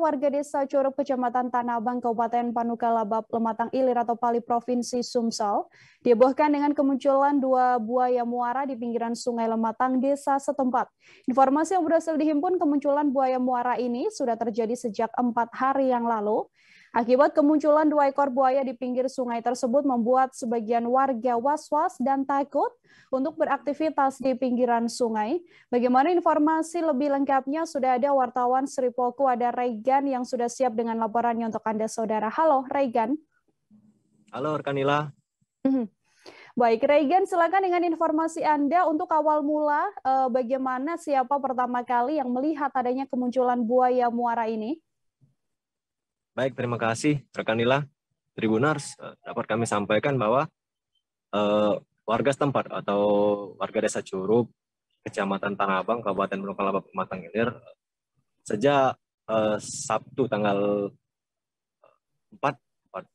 warga desa Curug Kecamatan Tanah Abang, Kabupaten Panukalabab, Lematang Ilir atau Pali Provinsi Sumsel, dihebohkan dengan kemunculan dua buaya muara di pinggiran Sungai Lematang, desa setempat. Informasi yang berhasil dihimpun kemunculan buaya muara ini sudah terjadi sejak empat hari yang lalu. Akibat kemunculan dua ekor buaya di pinggir sungai tersebut membuat sebagian warga was-was dan takut untuk beraktivitas di pinggiran sungai. Bagaimana informasi lebih lengkapnya sudah ada wartawan Sri Poku ada Regan yang sudah siap dengan laporannya untuk Anda saudara. Halo Regan. Halo Rekanila. Mhm. Baik, Regan, silakan dengan informasi Anda untuk awal mula eh, bagaimana siapa pertama kali yang melihat adanya kemunculan buaya muara ini? Baik, terima kasih rekan Nila. Tribunars eh, dapat kami sampaikan bahwa eh, warga setempat atau warga desa Curup, Kecamatan Tanah Abang, Kabupaten Benokalaba, Pematang Ilir, sejak eh, Sabtu tanggal 4, 4 eh,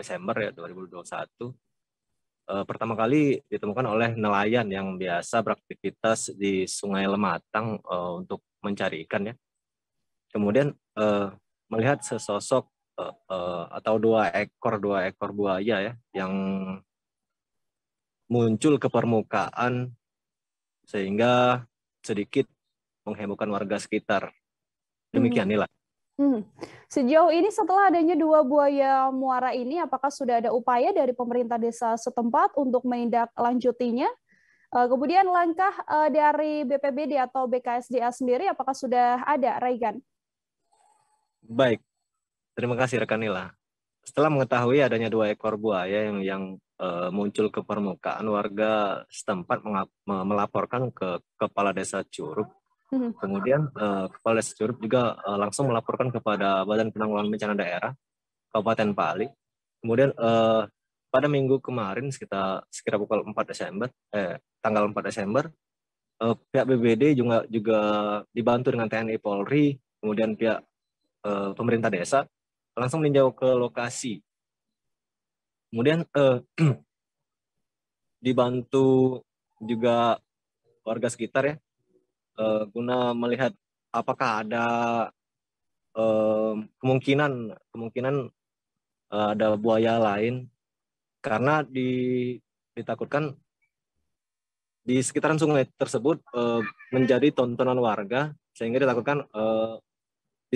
Desember ya 2021, eh, pertama kali ditemukan oleh nelayan yang biasa beraktivitas di Sungai Lematang eh, untuk mencari ikan ya. Kemudian eh, melihat sesosok uh, uh, atau dua ekor dua ekor buaya ya yang muncul ke permukaan sehingga sedikit menghebohkan warga sekitar. Demikian hmm. nilai. Hmm. Sejauh ini setelah adanya dua buaya muara ini, apakah sudah ada upaya dari pemerintah desa setempat untuk lanjutinya eh, Kemudian langkah dari BPBD atau BKSDA sendiri, apakah sudah ada, Regan Baik, terima kasih rekan Nila. Setelah mengetahui adanya dua ekor buaya yang, yang uh, muncul ke permukaan, warga setempat melaporkan ke kepala desa Curup. Hmm. Kemudian uh, kepala desa Curup juga uh, langsung melaporkan kepada Badan Penanggulangan Bencana Daerah Kabupaten Pali. Kemudian uh, pada minggu kemarin sekitar sekitar pukul 4 Desember eh tanggal 4 Desember pihak BBD juga juga dibantu dengan TNI Polri kemudian pihak Eh, pemerintah desa langsung meninjau ke lokasi. Kemudian eh, dibantu juga warga sekitar ya eh, guna melihat apakah ada kemungkinan kemungkinan ada buaya lain karena di, ditakutkan di sekitaran sungai tersebut e, menjadi tontonan warga sehingga ditakutkan e,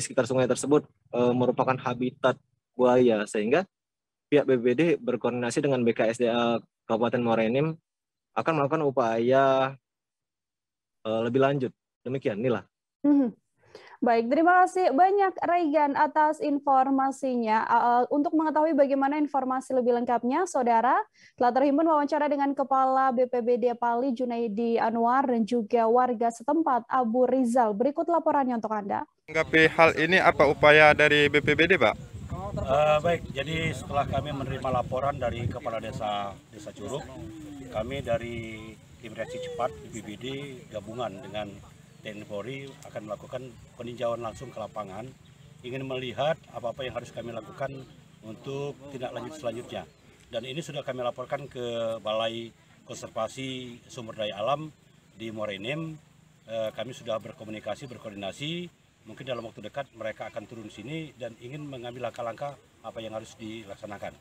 di sekitar sungai tersebut e, merupakan habitat buaya sehingga pihak BBD berkoordinasi dengan BKSDA Kabupaten Morenim akan melakukan upaya e, lebih lanjut. Demikian, inilah mhm. Baik, terima kasih banyak Regan atas informasinya. Uh, untuk mengetahui bagaimana informasi lebih lengkapnya, Saudara telah terhimpun wawancara dengan Kepala BPBD Pali Junaidi Anwar dan juga warga setempat Abu Rizal. Berikut laporannya untuk Anda. Menanggapi hal ini apa upaya dari BPBD, Pak? Uh, baik, jadi setelah kami menerima laporan dari Kepala Desa Desa Curug, kami dari Tim Reaksi Cepat BPBD gabungan dengan TNI Polri akan melakukan peninjauan langsung ke lapangan, ingin melihat apa-apa yang harus kami lakukan untuk tindak lanjut selanjutnya. Dan ini sudah kami laporkan ke Balai Konservasi Sumber Daya Alam di Morenim. Eh, kami sudah berkomunikasi, berkoordinasi. Mungkin dalam waktu dekat mereka akan turun sini dan ingin mengambil langkah-langkah apa yang harus dilaksanakan.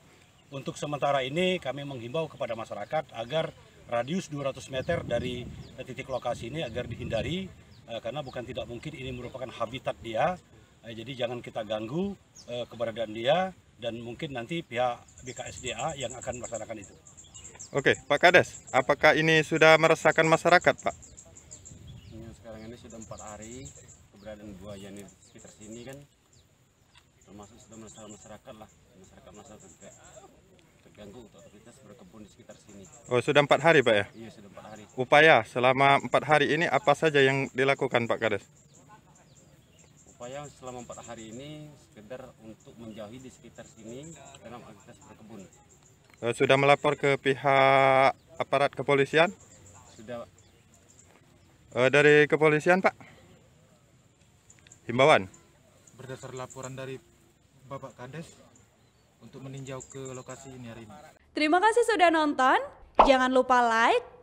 Untuk sementara ini kami menghimbau kepada masyarakat agar radius 200 meter dari titik lokasi ini agar dihindari Eh, karena bukan tidak mungkin ini merupakan habitat dia eh, jadi jangan kita ganggu eh, keberadaan dia dan mungkin nanti pihak BKSDA yang akan melaksanakan itu. Oke, Pak Kades, apakah ini sudah meresahkan masyarakat, Pak? Sekarang ini sudah empat hari keberadaan buaya di sekitar sini kan termasuk sudah meresahkan masyarakat lah, masyarakat masyarakat terganggu untuk aktivitas berkebun di sekitar sini. Oh, sudah empat hari, Pak ya? Iya, sudah 4 upaya selama empat hari ini apa saja yang dilakukan Pak Kades? Upaya selama empat hari ini sekedar untuk menjauhi di sekitar sini dalam aktivitas berkebun. Eh, sudah melapor ke pihak aparat kepolisian? Sudah. Eh, dari kepolisian Pak? Himbauan? Berdasar laporan dari Bapak Kades untuk meninjau ke lokasi ini hari ini. Terima kasih sudah nonton. Jangan lupa like,